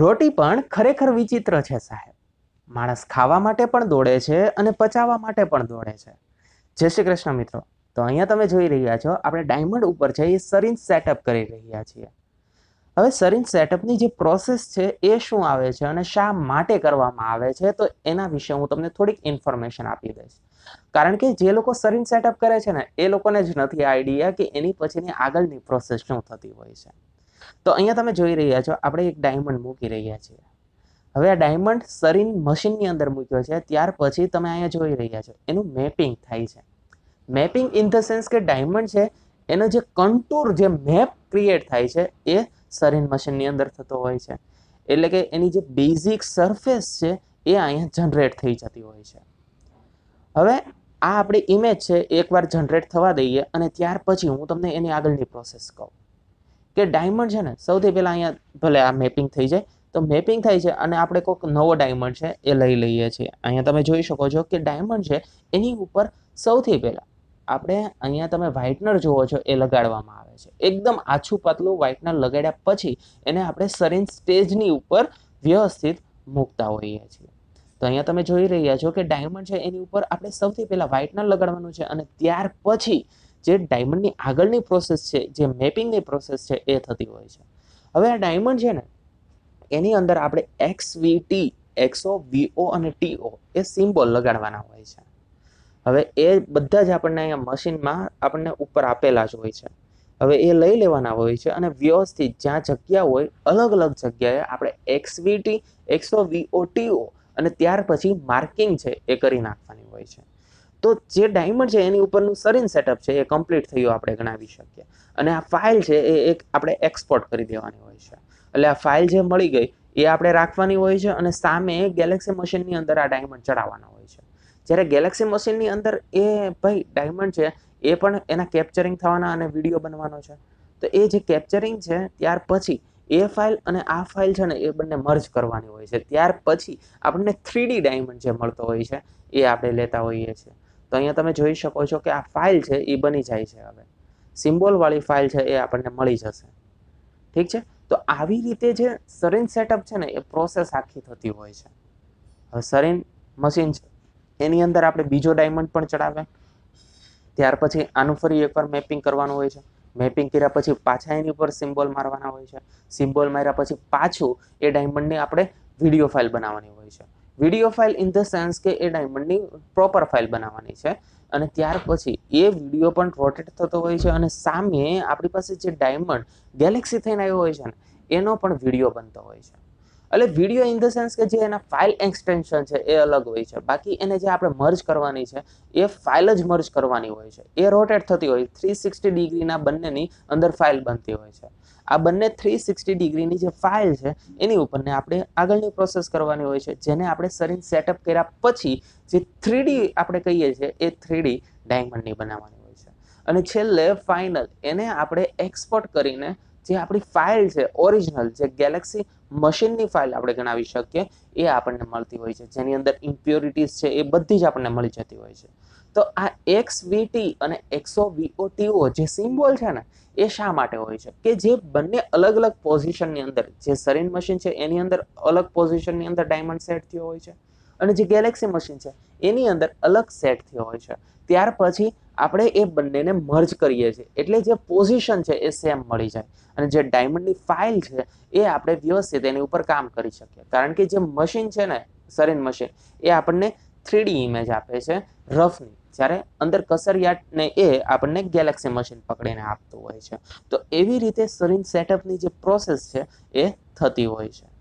રોટી પણ ખરેખર વિચિત્ર છે સાહેબ માણસ ખાવા માટે પણ દોડે છે અને પચાવવા માટે પણ દોડે છે જય શ્રી કૃષ્ણ મિત્રો તો અહીંયા તમે જોઈ રહ્યા છો આપણે ડાયમંડ ઉપર છે એ સરિંજ સેટઅપ કરી રહ્યા છીએ હવે સરિંજ સેટઅપની જે પ્રોસેસ છે એ શું આવે છે અને શા માટે કરવામાં આવે છે તો એના વિશે હું તમને થોડીક ઇન્ફોર્મેશન આપી દઈશ કારણ કે જે લોકો સરિંજ સેટઅપ કરે છે ને એ લોકોને જ નથી આઈડિયા કે એની પછીની આગળની પ્રોસેસ શું થતી હોય છે તો અહીંયા તમે જોઈ રહ્યા છો આપણે એક ડાયમંડ મૂકી રહ્યા છીએ હવે આ ડાયમંડ સરીન મશીનની અંદર મૂક્યો છે ત્યાર પછી તમે અહીંયા જોઈ રહ્યા છો એનું મેપિંગ થાય છે મેપિંગ ઇન ધ સેન્સ કે ડાયમંડ છે એનો જે કંટૂર જે મેપ ક્રિએટ થાય છે એ સરીન મશીનની અંદર થતો હોય છે એટલે કે એની જે બેઝિક સરફેસ છે એ અહીંયા જનરેટ થઈ જતી હોય છે હવે આ આપણી ઇમેજ છે એકવાર જનરેટ થવા દઈએ અને ત્યાર પછી હું તમને એની આગળની પ્રોસેસ કહું કે ડાયમંડ છે ને સૌથી પહેલાં અહીંયા ભલે આ મેપિંગ થઈ જાય તો મેપિંગ થાય છે અને આપણે કોઈક નવો ડાયમંડ છે એ લઈ લઈએ છીએ અહીંયા તમે જોઈ શકો છો કે ડાયમંડ છે એની ઉપર સૌથી પહેલાં આપણે અહીંયા તમે વ્હાઇટનર જુઓ છો એ લગાડવામાં આવે છે એકદમ આછું પાતળું વ્હાઇટનર લગાડ્યા પછી એને આપણે સરીન સ્ટેજની ઉપર વ્યવસ્થિત મૂકતા હોઈએ છીએ તો અહીંયા તમે જોઈ રહ્યા છો કે ડાયમંડ છે એની ઉપર આપણે સૌથી પહેલાં વ્હાઇટનર લગાડવાનું છે અને ત્યાર પછી જે ડાયમંડની આગળની પ્રોસેસ છે જે મેપિંગની પ્રોસેસ છે એ થતી હોય છે હવે આ ડાયમંડ છે ને એની અંદર આપણે એક્સ વી ટી એક્સો વીઓ અને ટીઓ એ સિમ્બોલ લગાડવાના હોય છે હવે એ બધા જ આપણને અહીંયા મશીનમાં આપણને ઉપર આપેલા જ હોય છે હવે એ લઈ લેવાના હોય છે અને વ્યવસ્થિત જ્યાં જગ્યા હોય અલગ અલગ જગ્યાએ આપણે એક્સવીટી એકસો વીઓ ટીઓ અને ત્યાર પછી માર્કિંગ છે એ કરી નાખવાની હોય છે તો જે ડાયમંડ છે એની ઉપરનું સરીન સેટઅપ છે એ કમ્પ્લીટ થયું આપણે ગણાવી શકીએ અને આ ફાઇલ છે એ એક આપણે એક્સપોર્ટ કરી દેવાની હોય છે એટલે આ ફાઇલ જે મળી ગઈ એ આપણે રાખવાની હોય છે અને સામે ગેલેક્સી મશીનની અંદર આ ડાયમંડ ચડાવવાના હોય છે જ્યારે ગેલેક્સી મશીનની અંદર એ ભાઈ ડાયમંડ છે એ પણ એના કેપ્ચરિંગ થવાના અને વિડીયો બનવાનો છે તો એ જે કેપ્ચરિંગ છે ત્યાર પછી એ ફાઇલ અને આ ફાઇલ છે ને એ બંને મર્જ કરવાની હોય છે ત્યાર પછી આપણને થ્રીડી ડાયમંડ જે મળતો હોય છે એ આપણે લેતા હોઈએ છીએ તો અહીંયા તમે જોઈ શકો છો કે આ ફાઇલ છે એ બની જાય છે હવે સિમ્બોલવાળી ફાઇલ છે એ આપણને મળી જશે ઠીક છે તો આવી રીતે જે સરિન સેટઅપ છે ને એ પ્રોસેસ આખી થતી હોય છે હવે સરિન મશીન છે એની અંદર આપણે બીજો ડાયમંડ પણ ચડાવે ત્યાર પછી આનું ફરી એકવાર મેપિંગ કરવાનું હોય છે મેપિંગ કર્યા પછી પાછા એની ઉપર સિમ્બોલ મારવાના હોય છે સિમ્બોલ માર્યા પછી પાછું એ ડાયમંડની આપણે વિડીયો ફાઇલ બનાવવાની હોય છે video file in the sense કે એ ડાયમંડની પ્રોપર ફાઇલ બનાવવાની છે અને ત્યાર પછી એ વિડીયો પણ રોટેટ થતો હોય છે અને સામે આપણી પાસે જે ડાયમંડ ગેલેક્સી થઈને આવ્યો હોય છે ને એનો પણ વિડીયો બનતો હોય છે એટલે વિડીયો ઇન ધ સેન્સ કે જે એના ફાઇલ એક્સટેન્શન છે એ અલગ હોય છે બાકી એને જે આપણે મર્જ કરવાની છે એ ફાઇલ જ મર્જ કરવાની હોય છે એ રોટેટ થતી હોય થ્રી સિક્સટી ડિગ્રીના બંનેની અંદર ફાઇલ બનતી હોય છે આ બંને થ્રી સિક્સટી ડિગ્રીની જે ફાઇલ છે એની ઉપરને આપણે આગળની પ્રોસેસ કરવાની હોય છે જેને આપણે સરીન સેટઅપ કર્યા પછી જે થ્રીડી આપણે કહીએ છીએ એ થ્રીડી ડાયમંડની બનાવવાની હોય છે અને છેલ્લે ફાઇનલ એને આપણે એક્સપોર્ટ કરીને જે આપણી ફાઇલ છે ઓરિજિનલ જે ગેલેક્સી મશીનની ફાઇલ આપણે ગણાવી શકીએ એ આપણને મળતી હોય છે જેની અંદર ઇમ્પ્યોરિટીઝ છે એ બધી જ આપણને મળી જતી હોય છે તો આ એક્સ વીટી અને એક્સો વીઓટીઓ જે સિમ્બોલ છે ને એ શા માટે હોય છે કે જે બંને અલગ અલગ પોઝિશનની અંદર જે સરીન મશીન છે એની અંદર અલગ પોઝિશનની અંદર ડાયમંડ સેટ થયો હોય છે અને જે ગેલેક્સી મશીન છે એની અંદર અલગ સેટ થયો હોય છે ત્યાર પછી આપણે એ બંનેને મર્જ કરીએ છીએ એટલે જે પોઝિશન છે એ સેમ મળી જાય અને જે ડાયમંડની ફાઇલ છે એ આપણે વ્યવસ્થિત એની ઉપર કામ કરી શકીએ કારણ કે જે મશીન છે ને સરેન મશીન એ આપણને થ્રીડી ઇમેજ આપે છે રફની જ્યારે અંદર કસરિયાટને એ આપણને ગેલેક્સી મશીન પકડીને આપતું હોય છે તો એવી રીતે સરીન સેટઅપની જે પ્રોસેસ છે એ થતી હોય છે